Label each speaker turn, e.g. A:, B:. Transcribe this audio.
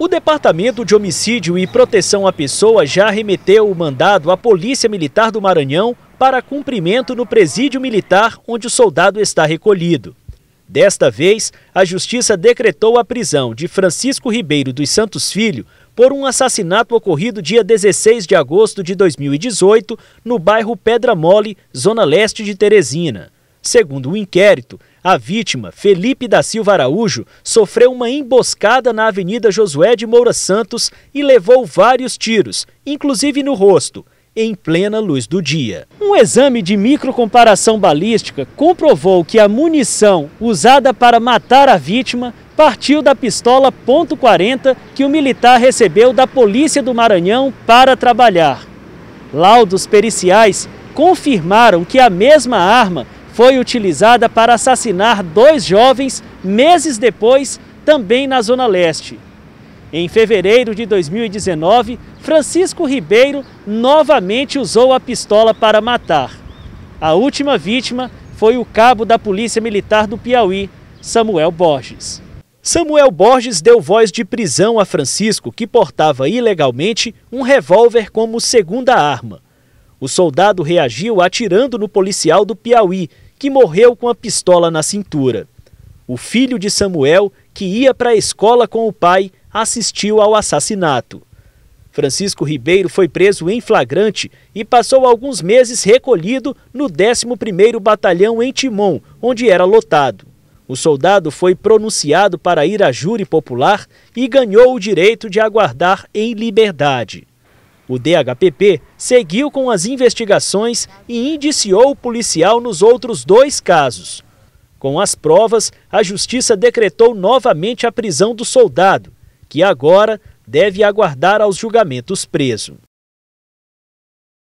A: O Departamento de Homicídio e Proteção à Pessoa já remeteu o mandado à Polícia Militar do Maranhão para cumprimento no presídio militar onde o soldado está recolhido. Desta vez, a Justiça decretou a prisão de Francisco Ribeiro dos Santos Filho por um assassinato ocorrido dia 16 de agosto de 2018 no bairro Pedra Mole, zona leste de Teresina. Segundo o inquérito, a vítima, Felipe da Silva Araújo, sofreu uma emboscada na Avenida Josué de Moura Santos e levou vários tiros, inclusive no rosto, em plena luz do dia. Um exame de microcomparação balística comprovou que a munição usada para matar a vítima partiu da pistola .40 que o militar recebeu da Polícia do Maranhão para trabalhar. Laudos periciais confirmaram que a mesma arma foi utilizada para assassinar dois jovens meses depois, também na Zona Leste. Em fevereiro de 2019, Francisco Ribeiro novamente usou a pistola para matar. A última vítima foi o cabo da Polícia Militar do Piauí, Samuel Borges. Samuel Borges deu voz de prisão a Francisco, que portava ilegalmente um revólver como segunda arma. O soldado reagiu atirando no policial do Piauí, que morreu com a pistola na cintura. O filho de Samuel, que ia para a escola com o pai, assistiu ao assassinato. Francisco Ribeiro foi preso em flagrante e passou alguns meses recolhido no 11º Batalhão em Timon, onde era lotado. O soldado foi pronunciado para ir à júri popular e ganhou o direito de aguardar em liberdade. O DHPP seguiu com as investigações e indiciou o policial nos outros dois casos. Com as provas, a justiça decretou novamente a prisão do soldado, que agora deve aguardar aos julgamentos preso.